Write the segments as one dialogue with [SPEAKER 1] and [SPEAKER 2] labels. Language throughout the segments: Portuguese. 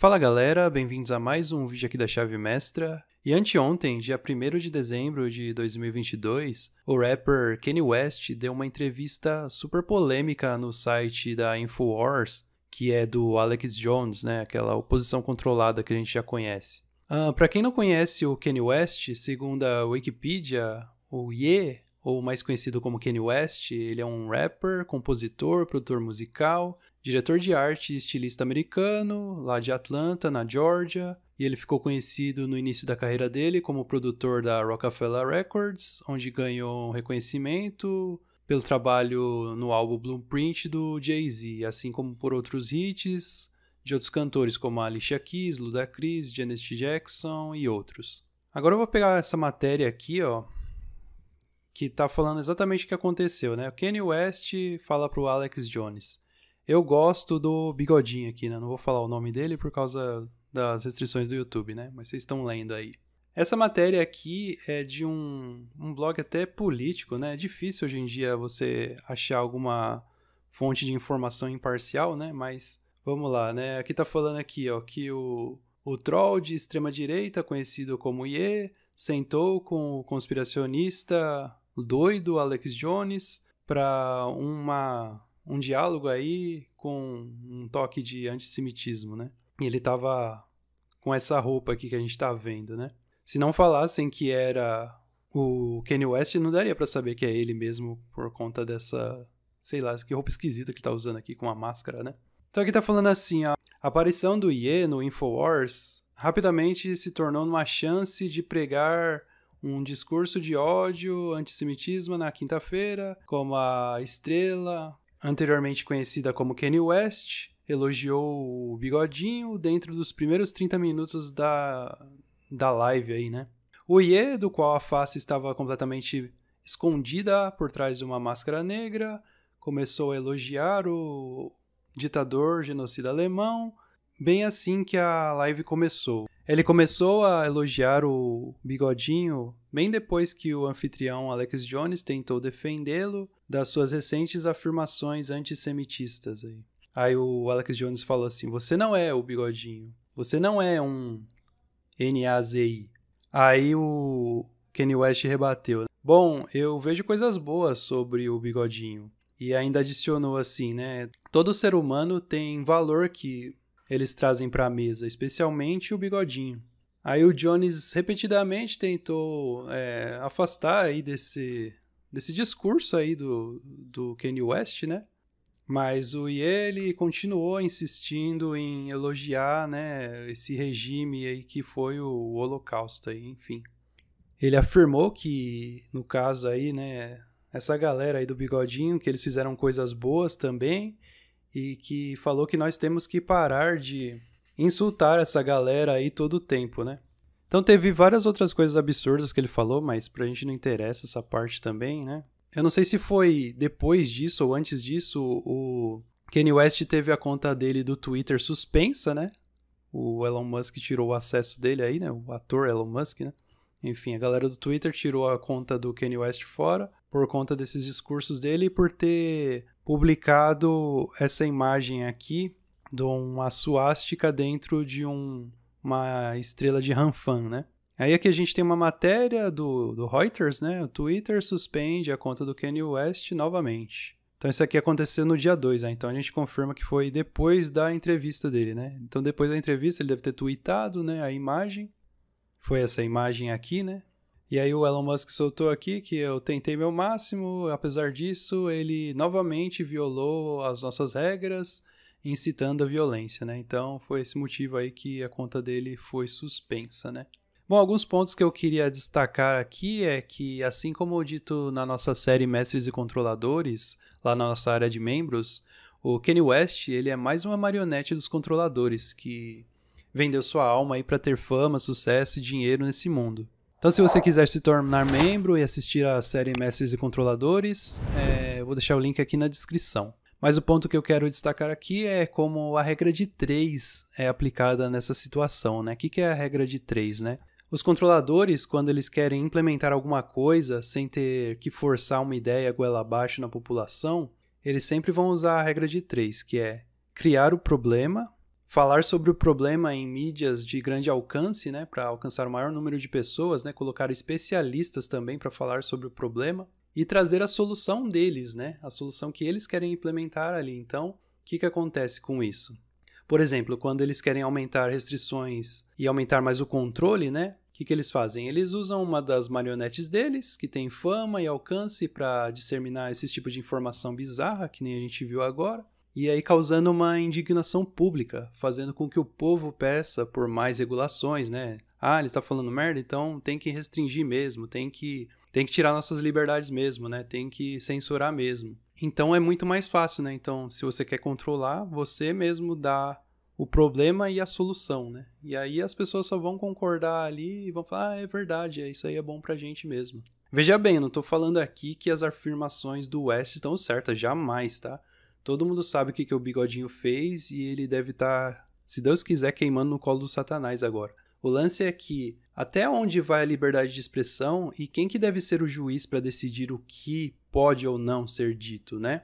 [SPEAKER 1] Fala galera, bem-vindos a mais um vídeo aqui da Chave Mestra. E anteontem, dia 1 de dezembro de 2022, o rapper Kanye West deu uma entrevista super polêmica no site da Infowars, que é do Alex Jones, né? Aquela oposição controlada que a gente já conhece. Ah, Para quem não conhece o Kanye West, segundo a Wikipedia, o Ye, ou mais conhecido como Kanye West, ele é um rapper, compositor, produtor musical diretor de arte e estilista americano, lá de Atlanta, na Georgia, e ele ficou conhecido no início da carreira dele como produtor da Rockefeller Records, onde ganhou um reconhecimento pelo trabalho no álbum Blueprint do Jay-Z, assim como por outros hits de outros cantores como Alicia Keys, Ludacris, Janet Jackson e outros. Agora eu vou pegar essa matéria aqui, ó, que tá falando exatamente o que aconteceu, né? O Kanye West fala pro Alex Jones: eu gosto do Bigodinho aqui, né? Não vou falar o nome dele por causa das restrições do YouTube, né? Mas vocês estão lendo aí. Essa matéria aqui é de um, um blog até político, né? É difícil hoje em dia você achar alguma fonte de informação imparcial, né? Mas vamos lá, né? Aqui tá falando aqui, ó, que o, o troll de extrema direita, conhecido como Ye, sentou com o conspiracionista doido Alex Jones para uma um diálogo aí com um toque de antissemitismo, né? E ele tava com essa roupa aqui que a gente tá vendo, né? Se não falassem que era o Kanye West, não daria para saber que é ele mesmo por conta dessa, sei lá, que roupa esquisita que tá usando aqui com a máscara, né? Então aqui tá falando assim, a aparição do Ye no Infowars rapidamente se tornou uma chance de pregar um discurso de ódio, antissemitismo na quinta-feira, como a estrela anteriormente conhecida como Kanye West, elogiou o Bigodinho dentro dos primeiros 30 minutos da, da live aí, né? O Ye, do qual a face estava completamente escondida por trás de uma máscara negra, começou a elogiar o ditador genocida alemão, bem assim que a live começou. Ele começou a elogiar o Bigodinho bem depois que o anfitrião Alex Jones tentou defendê-lo das suas recentes afirmações antissemitistas. Aí. aí o Alex Jones falou assim: Você não é o Bigodinho. Você não é um NAZI. Aí o Kenny West rebateu. Né? Bom, eu vejo coisas boas sobre o Bigodinho. E ainda adicionou assim, né? Todo ser humano tem valor que eles trazem para a mesa, especialmente o bigodinho. Aí o Jones repetidamente tentou é, afastar aí desse, desse discurso aí do, do Kanye West, né? Mas o Yele continuou insistindo em elogiar né, esse regime aí que foi o Holocausto, aí, enfim. Ele afirmou que, no caso aí, né, essa galera aí do bigodinho, que eles fizeram coisas boas também, e que falou que nós temos que parar de insultar essa galera aí todo o tempo, né? Então teve várias outras coisas absurdas que ele falou, mas pra gente não interessa essa parte também, né? Eu não sei se foi depois disso ou antes disso, o Kanye West teve a conta dele do Twitter suspensa, né? O Elon Musk tirou o acesso dele aí, né? O ator Elon Musk, né? Enfim, a galera do Twitter tirou a conta do Kanye West fora por conta desses discursos dele e por ter publicado essa imagem aqui de uma suástica dentro de um, uma estrela de Ranfan, né? Aí aqui a gente tem uma matéria do, do Reuters, né? O Twitter suspende a conta do Kanye West novamente. Então isso aqui aconteceu no dia 2, né? então a gente confirma que foi depois da entrevista dele, né? Então depois da entrevista ele deve ter tweetado né, a imagem foi essa imagem aqui, né? E aí o Elon Musk soltou aqui que eu tentei meu máximo, apesar disso, ele novamente violou as nossas regras, incitando a violência, né? Então foi esse motivo aí que a conta dele foi suspensa, né? Bom, alguns pontos que eu queria destacar aqui é que, assim como dito na nossa série Mestres e Controladores, lá na nossa área de membros, o Kanye West ele é mais uma marionete dos controladores que vendeu sua alma aí para ter fama, sucesso e dinheiro nesse mundo. Então, se você quiser se tornar membro e assistir a série Mestres e Controladores, é, vou deixar o link aqui na descrição. Mas o ponto que eu quero destacar aqui é como a regra de 3 é aplicada nessa situação, né? O que, que é a regra de 3, né? Os controladores, quando eles querem implementar alguma coisa sem ter que forçar uma ideia goela abaixo na população, eles sempre vão usar a regra de 3, que é criar o problema, falar sobre o problema em mídias de grande alcance, né, para alcançar o maior número de pessoas, né, colocar especialistas também para falar sobre o problema e trazer a solução deles, né, a solução que eles querem implementar ali. Então, o que, que acontece com isso? Por exemplo, quando eles querem aumentar restrições e aumentar mais o controle, né, o que, que eles fazem? Eles usam uma das marionetes deles, que tem fama e alcance para disseminar esse tipo de informação bizarra, que nem a gente viu agora e aí causando uma indignação pública, fazendo com que o povo peça por mais regulações, né? Ah, ele está falando merda, então tem que restringir mesmo, tem que, tem que tirar nossas liberdades mesmo, né? Tem que censurar mesmo. Então é muito mais fácil, né? Então, se você quer controlar, você mesmo dá o problema e a solução, né? E aí as pessoas só vão concordar ali e vão falar, ah, é verdade, é, isso aí é bom pra gente mesmo. Veja bem, não estou falando aqui que as afirmações do West estão certas, jamais, tá? Todo mundo sabe o que, que o Bigodinho fez e ele deve estar, tá, se Deus quiser, queimando no colo do Satanás agora. O lance é que até onde vai a liberdade de expressão e quem que deve ser o juiz para decidir o que pode ou não ser dito, né?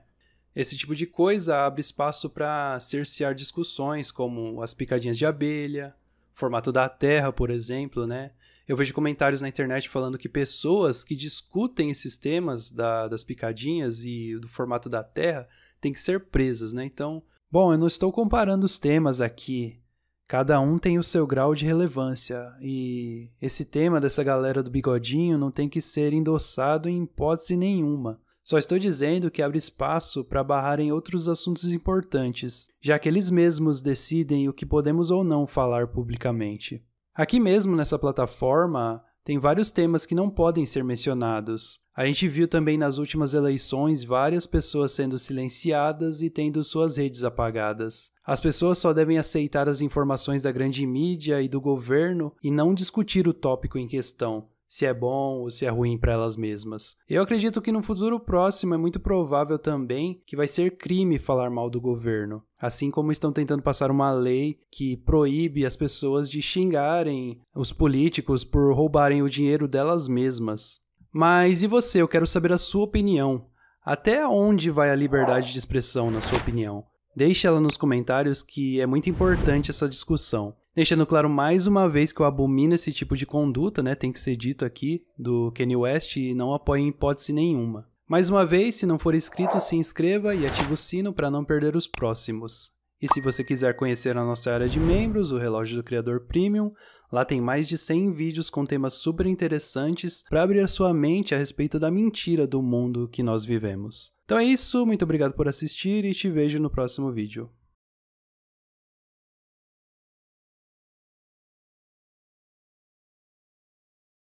[SPEAKER 1] Esse tipo de coisa abre espaço para cercear discussões como as picadinhas de abelha, formato da Terra, por exemplo, né? Eu vejo comentários na internet falando que pessoas que discutem esses temas da, das picadinhas e do formato da Terra têm que ser presas, né? Então, bom, eu não estou comparando os temas aqui. Cada um tem o seu grau de relevância e esse tema dessa galera do bigodinho não tem que ser endossado em hipótese nenhuma. Só estou dizendo que abre espaço para barrarem outros assuntos importantes, já que eles mesmos decidem o que podemos ou não falar publicamente. Aqui mesmo nessa plataforma, tem vários temas que não podem ser mencionados. A gente viu também nas últimas eleições várias pessoas sendo silenciadas e tendo suas redes apagadas. As pessoas só devem aceitar as informações da grande mídia e do governo e não discutir o tópico em questão se é bom ou se é ruim para elas mesmas. Eu acredito que no futuro próximo é muito provável também que vai ser crime falar mal do governo. Assim como estão tentando passar uma lei que proíbe as pessoas de xingarem os políticos por roubarem o dinheiro delas mesmas. Mas e você? Eu quero saber a sua opinião. Até onde vai a liberdade de expressão, na sua opinião? Deixe ela nos comentários que é muito importante essa discussão. Deixando claro mais uma vez que eu abomino esse tipo de conduta, né? Tem que ser dito aqui do Kanye West e não apoio em hipótese nenhuma. Mais uma vez, se não for inscrito, se inscreva e ative o sino para não perder os próximos. E se você quiser conhecer a nossa área de membros, o Relógio do Criador Premium, lá tem mais de 100 vídeos com temas super interessantes para abrir a sua mente a respeito da mentira do mundo que nós vivemos. Então é isso, muito obrigado por assistir e te vejo no próximo vídeo.